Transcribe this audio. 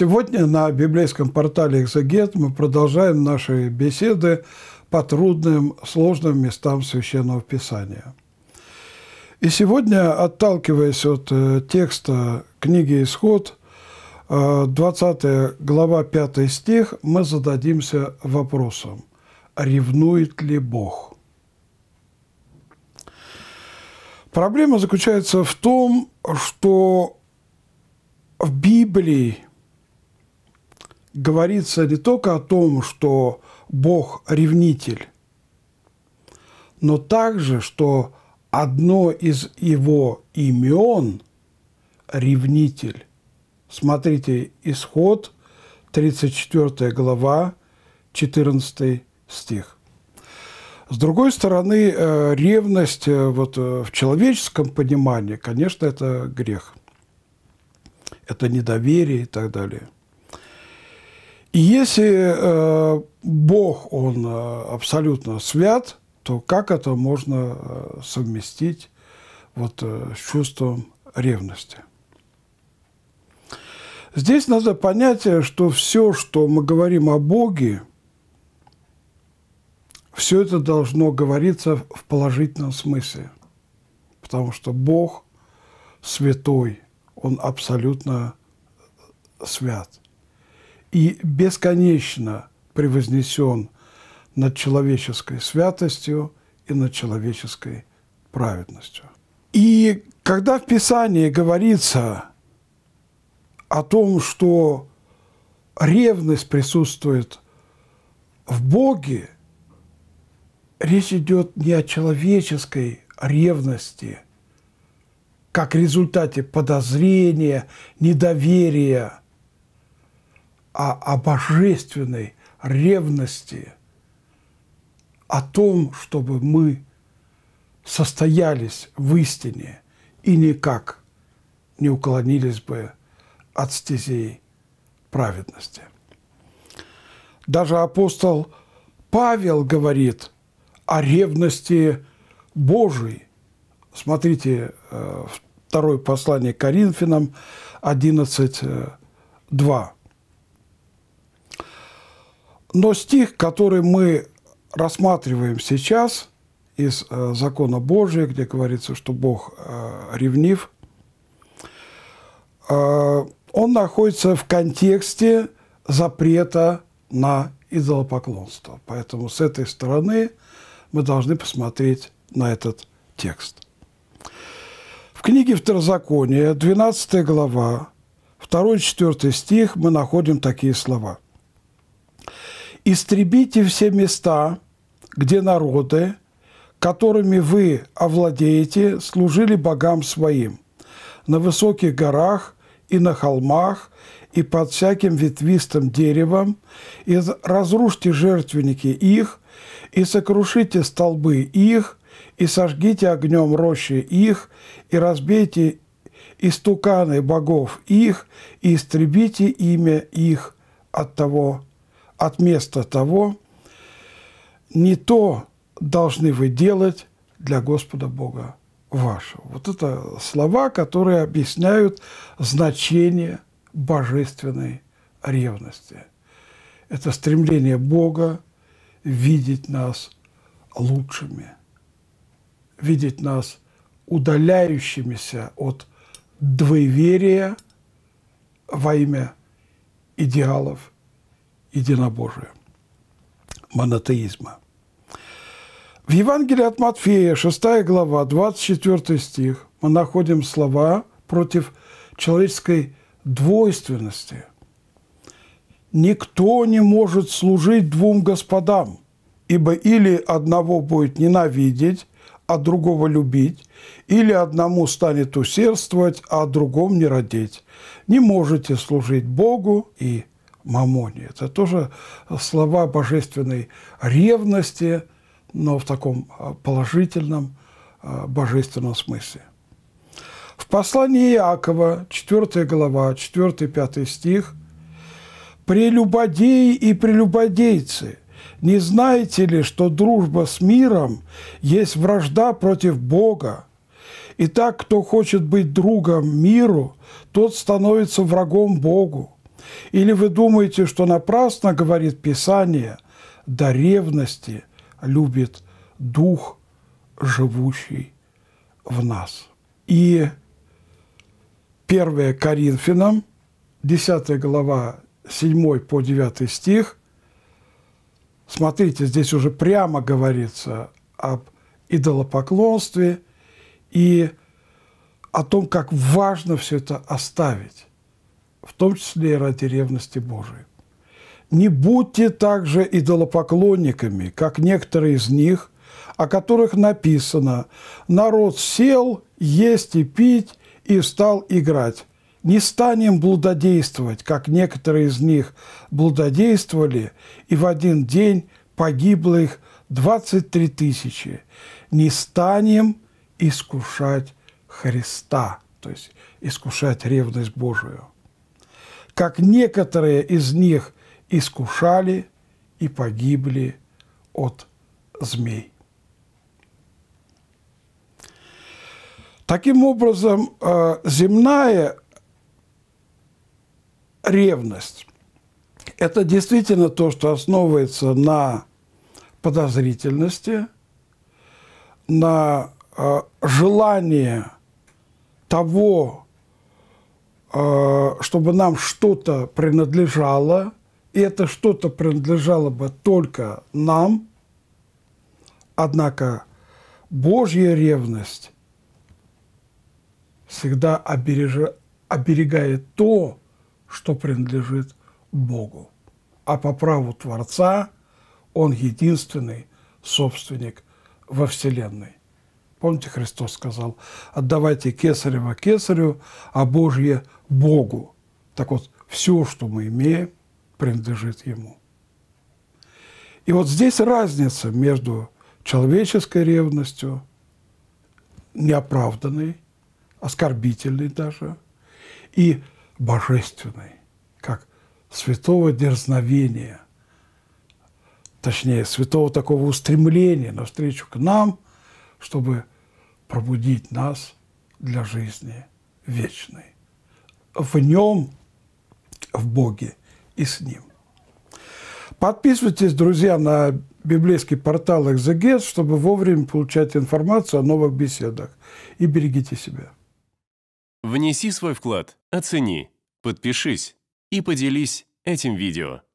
Сегодня на библейском портале «Экзегет» мы продолжаем наши беседы по трудным, сложным местам Священного Писания. И сегодня, отталкиваясь от э, текста книги «Исход», 20 э, глава, 5 стих, мы зададимся вопросом, ревнует ли Бог? Проблема заключается в том, что в Библии говорится не только о том, что Бог ревнитель, но также, что одно из его имен – ревнитель. Смотрите, исход, 34 глава, 14 стих. С другой стороны, э, ревность э, вот, э, в человеческом понимании, конечно, это грех. Это недоверие и так далее – и если э, Бог, он э, абсолютно свят, то как это можно э, совместить вот, э, с чувством ревности? Здесь надо понять, что все, что мы говорим о Боге, все это должно говориться в положительном смысле. Потому что Бог святой, Он абсолютно свят и бесконечно превознесен над человеческой святостью и над человеческой праведностью. И когда в Писании говорится о том, что ревность присутствует в Боге, речь идет не о человеческой ревности, как результате подозрения, недоверия – а о божественной ревности, о том, чтобы мы состоялись в истине и никак не уклонились бы от стезей праведности. Даже апостол Павел говорит о ревности Божией. Смотрите, э, второе послание Коринфянам 11.2. Но стих, который мы рассматриваем сейчас из э, закона Божия, где говорится, что Бог э, ревнив, э, он находится в контексте запрета на идолопоклонство. Поэтому с этой стороны мы должны посмотреть на этот текст. В книге Второзакония, 12 глава, 2-4 стих мы находим такие слова истребите все места, где народы, которыми вы овладеете, служили богам своим, на высоких горах и на холмах, и под всяким ветвистым деревом, и разрушьте жертвенники их, и сокрушите столбы их, и сожгите огнем рощи их, и разбейте истуканы богов их, и истребите имя их от того от места того, не то должны вы делать для Господа Бога вашего. Вот это слова, которые объясняют значение божественной ревности. Это стремление Бога видеть нас лучшими, видеть нас удаляющимися от двоеверия во имя идеалов единобожия, монотеизма. В Евангелии от Матфея, 6 глава, 24 стих, мы находим слова против человеческой двойственности. «Никто не может служить двум господам, ибо или одного будет ненавидеть, а другого любить, или одному станет усердствовать, а о другом не родить. Не можете служить Богу и мамоне. Это тоже слова божественной ревности, но в таком а, положительном а, божественном смысле. В послании Иакова, 4 глава, 4-5 стих, «Прелюбодеи и прелюбодейцы, не знаете ли, что дружба с миром есть вражда против Бога? И так, кто хочет быть другом миру, тот становится врагом Богу. Или вы думаете, что напрасно говорит Писание, до ревности любит Дух, живущий в нас. И 1 Коринфянам, 10 глава, 7 по 9 стих, смотрите, здесь уже прямо говорится об идолопоклонстве и о том, как важно все это оставить в том числе и ради ревности Божией. Не будьте также идолопоклонниками, как некоторые из них, о которых написано «Народ сел есть и пить и стал играть». Не станем блудодействовать, как некоторые из них блудодействовали, и в один день погибло их 23 тысячи. Не станем искушать Христа, то есть искушать ревность Божию как некоторые из них искушали и погибли от змей. Таким образом, э, земная ревность – это действительно то, что основывается на подозрительности, на э, желании того, Э, чтобы нам что-то принадлежало, и это что-то принадлежало бы только нам, однако Божья ревность всегда обережа, оберегает то, что принадлежит Богу. А по праву Творца Он единственный собственник во Вселенной. Помните, Христос сказал, отдавайте кесарево кесарю, а Божье – Богу. Так вот, все, что мы имеем, принадлежит Ему. И вот здесь разница между человеческой ревностью, неоправданной, оскорбительной даже, и божественной, как святого дерзновения, точнее, святого такого устремления навстречу к нам – чтобы пробудить нас для жизни вечной. В нем, в Боге и с ним. Подписывайтесь, друзья, на библейский портал «Экзегет», чтобы вовремя получать информацию о новых беседах. И берегите себя. Внеси свой вклад, оцени, подпишись и поделись этим видео.